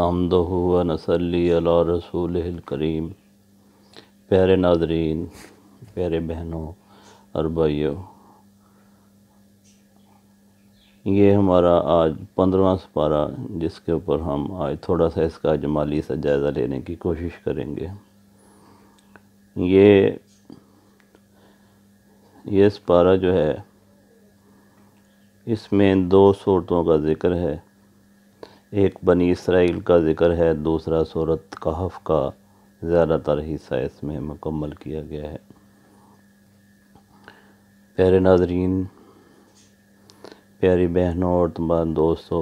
अमदह व नसली अला रसूल करीम प्यारे नाजरीन प्यारे बहनों और भाइयों ये हमारा आज पंद्रवा सपारा जिसके ऊपर हम आज थोड़ा सा इसका जमाली सा जायज़ा लेने की कोशिश करेंगे ये ये सपारा जो है इसमें दो सूरतों का ज़िक्र है एक बनी इसराइल का ज़िक्र है दूसरा सूरत कहफ का ज़्यादातर हिस्सा इसमें मुकम्मल किया गया है प्यारे नाजरीन प्यारी बहनों और तमाम दोस्तों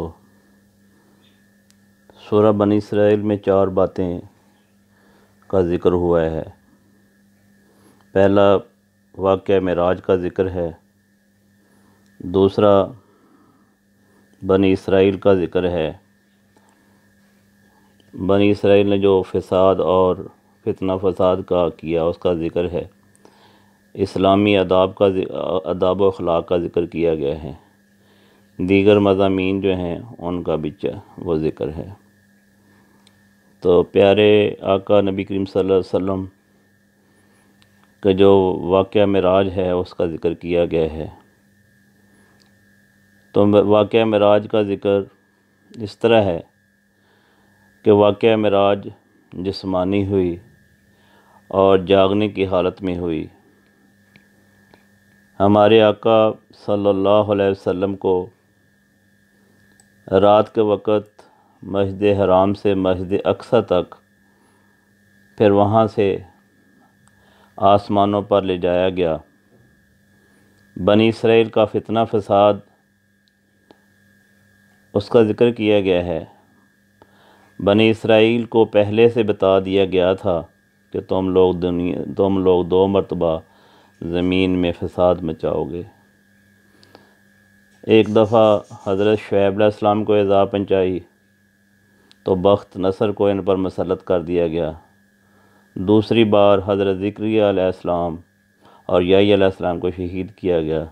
सूरह बनी इसराइल में चार बातें का ज़िक्र हुआ है पहला वाक़ मराज का ज़िक्र है दूसरा बनी इसराइल का ज़िक्र है बनी इसराइल ने जो फसाद और फितना फसाद का किया उसका ज़िक्र है इस्लामी अदाब का अदाब अखलाक का ज़िक्र किया गया है दीगर मजामी जो हैं उनका भी वो ज़िक्र है तो प्यारे आका नबी करीम वसल्लम का जो वाक़ मराज है उसका ज़िक्र किया गया है तो वाक़ मराज का ज़िक्र इस तरह है कि वाक़ मराज जिसमानी हुई और जागने की हालत में हुई हमारे आका सल्लल्लाहु अलैहि वसल्लम को रात के वक़्त मस्जिद हराम से मस्जिद अक्सा तक फिर वहाँ से आसमानों पर ले जाया गया बनी इसराइल का फितना फसाद उसका ज़िक्र किया गया है बनी इसराइल को पहले से बता दिया गया था कि तुम लोग दुनिया तुम लोग दो मरतबा ज़मीन में फसाद मचाओगे एक दफ़ा हज़रत शुएब को एज़ा पहुँचाई तो बख्त नसर को इन पर मसलत कर दिया गया दूसरी बार हज़रत ज़िक्रियाम और याईम को शहीद किया गया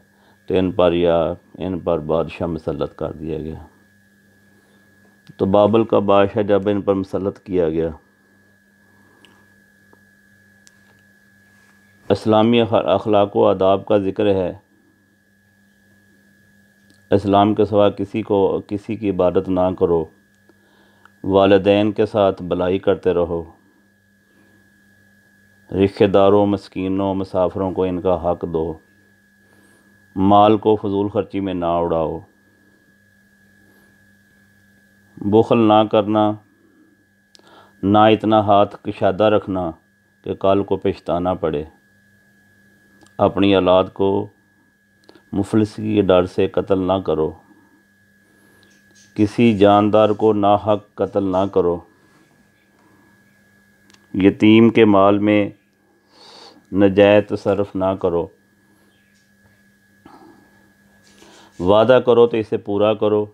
तो इन पर या इन पर बादशाह मसलत कर दिया गया तो बाबल का बादशाह जब इन पर मुसलत किया गया इस्लामी अखलाक व आदाब का ज़िक्र है इस्लाम के सवा किसी को किसी की इबादत ना करो वालदेन के साथ भलाई करते रहो रिश्तेदारों मस्किनों मुसाफरों को इनका हक दो माल को फजूल खर्ची में ना उड़ाओ बुखल ना करना ना इतना हाथ कशादा रखना कि कल को पछताना पड़े अपनी औलाद को मुफलसी के डर से कत्ल ना करो किसी जानदार को ना हक कत्ल ना करो यतीम के माल में नजायत तसरफ़ ना करो वादा करो तो इसे पूरा करो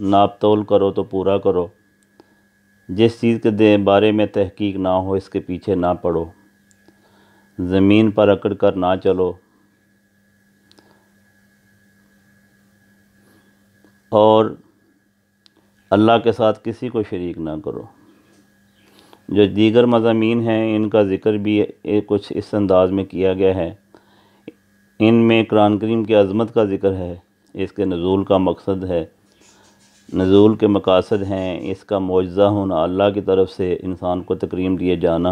नाप तोल करो तो पूरा करो जिस चीज़ के दे बारे में तहकीक ना हो इसके पीछे ना पड़ो ज़मीन पर अकड़ कर ना चलो और अल्लाह के साथ किसी को शरीक ना करो जो दीगर मजामी हैं इनका ज़िक्र भी कुछ इस अंदाज में किया गया है में कुरान करीम की अज़मत का ज़िक्र है इसके नज़ूल का मकसद है नजूल के मकासद हैं इसका मुआजा होना अल्लाह की तरफ से इंसान को तकरीम दिए जाना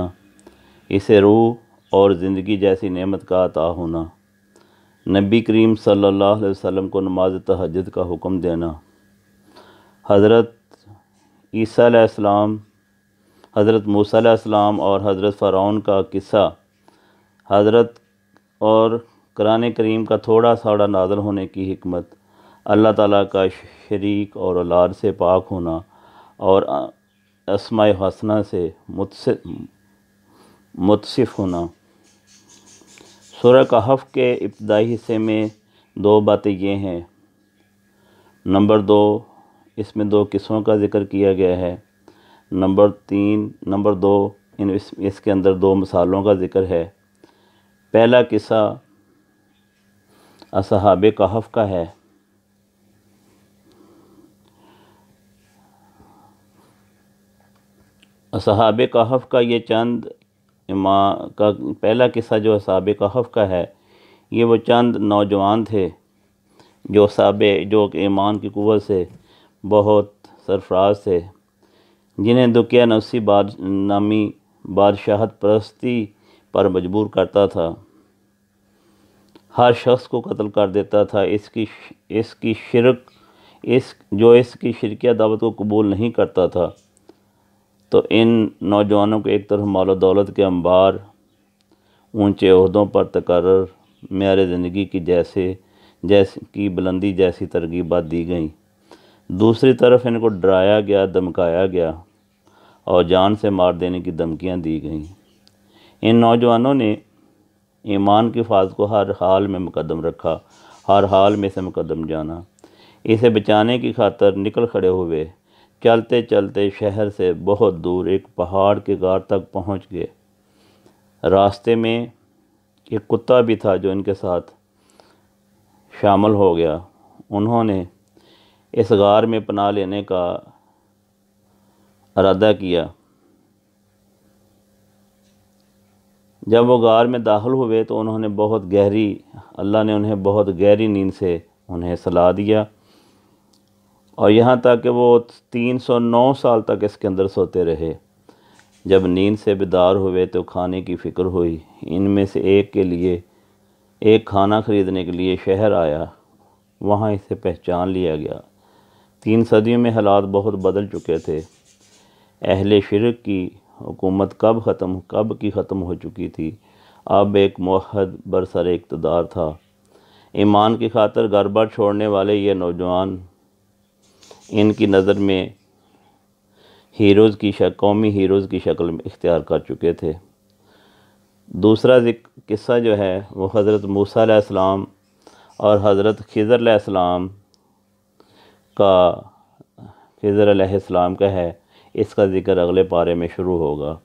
इसे रूह और ज़िंदगी जैसी नेमत का अता होना नबी करीम सल्लल्लाहु अलैहि वसल्लम को नमाज तहजद का हुक्म देना हज़रत ईसीम हज़रत मूसम और हज़रत फ़रौन का किस्सा हज़रत और कुरान करीम का थोड़ा साड़ा नाजल होने की हमत अल्लाह ताला का शरीक और औलाद से पाक होना और असमा हसना से मुतसिफ़ होना सूर्य कहफ़ के इब्तदाई हिस्से में दो बातें ये हैं नंबर दो इसमें दो किस्मों का ज़िक्र किया गया है नंबर तीन नंबर दो इन इस, इसके अंदर दो मिसालों का ज़िक्र है पहला किस्सा असहाब कहफ़ का है असहाब कहफ़ का ये चंद माँ का पहला किस्सा जो असहाब कहफ़ का है ये वो चंद नौजवान थे जो साब जो ईमान की कुत से बहुत सरफराज थे जिन्हें दुकिया नफसी बार नामी बादशाहत परस्ती पर मजबूर करता था हर शख्स को कत्ल कर देता था इसकी इसकी शिरक इस जो इसकी शिरकिया दावत को कबूल नहीं करता था तो इन नौजवानों को एक तरफ मौल दौलत के अंबार ऊंचे उहदों पर तकर मैार ज़िंदगी की जैसे जैसे की बुलंदी जैसी तरगीबात दी गई दूसरी तरफ इनको डराया गया धमकाया गया और जान से मार देने की धमकियाँ दी गईं इन नौजवानों ने ईमान की फाज को हर हाल में मुकदम रखा हर हाल में इसे मुकदम जाना इसे बचाने की खातर निकल खड़े हुए चलते चलते शहर से बहुत दूर एक पहाड़ के गार तक पहुंच गए रास्ते में एक कुत्ता भी था जो इनके साथ शामिल हो गया उन्होंने इस गार में पना लेने का इरादा किया जब वो गार में दाखिल हुए तो उन्होंने बहुत गहरी अल्लाह ने उन्हें बहुत गहरी नींद से उन्हें सलाह दिया और यहाँ तक कि वो 309 साल तक इसके अंदर सोते रहे जब नींद से बेदार हुए तो खाने की फ़िक्र हुई इनमें से एक के लिए एक खाना खरीदने के लिए शहर आया वहाँ इसे पहचान लिया गया तीन सदियों में हालात बहुत बदल चुके थे अहल शिरक की हुकूमत कब ख़त्म कब की ख़त्म हो चुकी थी अब एक महद बरसर इकतदार था ईमान की खातर गरबा छोड़ने वाले ये नौजवान इनकी नज़र में हीरोज़ की शक कौमी हीरोज़ की शक्ल में इख्तियार कर चुके थे दूसरा किस्सा जो है वो हज़रत मूसम और हज़रत खिज़र सलाम का खिज़र सलाम का है इसका ज़िक्र अगले पारे में शुरू होगा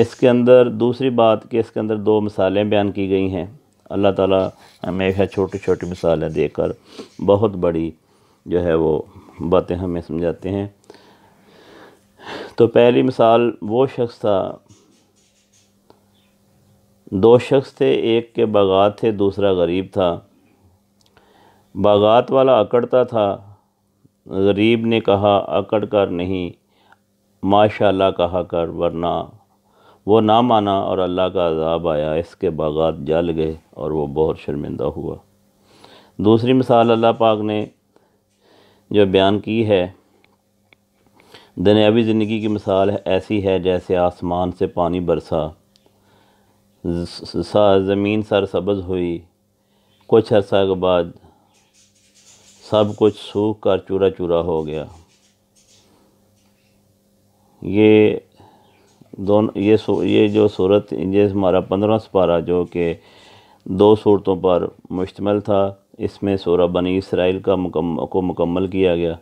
इसके अंदर दूसरी बात कि इसके अंदर दो मिसालें बयान की गई हैं अल्लाह ताला हमेशा छोटी छोटी मिसालें देकर बहुत बड़ी जो है वो बातें हमें समझाते हैं तो पहली मिसाल वो शख्स था दो शख्स थे एक के बागात थे दूसरा गरीब था बागात वाला अकड़ता था गरीब ने कहा अकड़ कर नहीं माशाल्लाह कहा कर वरना वो ना माना और अल्लाह का अजाब आया इसके बागात जल गए और वो बहुत शर्मिंदा हुआ दूसरी मिसाल अल्लाह पाक ने जो बयान की है दुनियावी ज़िंदगी की मिसाल ऐसी है जैसे आसमान से पानी बरसा ज़मीन सरसब्ज हुई कुछ अरसा के बाद सब कुछ सूख कर चूरा चूरा हो गया ये दोनों ये ये जो सूरत ये हमारा पंद्रह सपारा जो कि दो सूरतों पर मुश्तमल था इसमें शोरा बनी इसराइल का मुकम, को मुकम्मल किया गया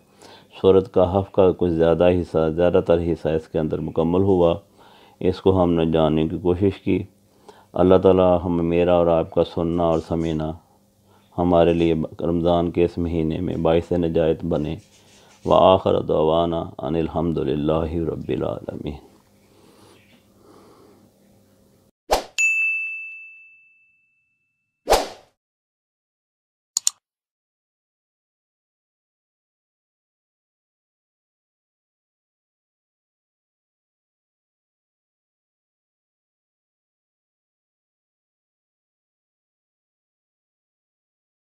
सूरत हफ़ का कुछ ज़्यादा हिस्सा ज़्यादातर हिस्सा इसके अंदर मुकम्मल हुआ इसको हमने जानने की कोशिश की अल्लाह ताला हम मेरा और आपका सुनना और समझना हमारे लिए रमज़ान के इस महीने में बायस नजायत बने व आखर दवाना अनिलहमदिल्ला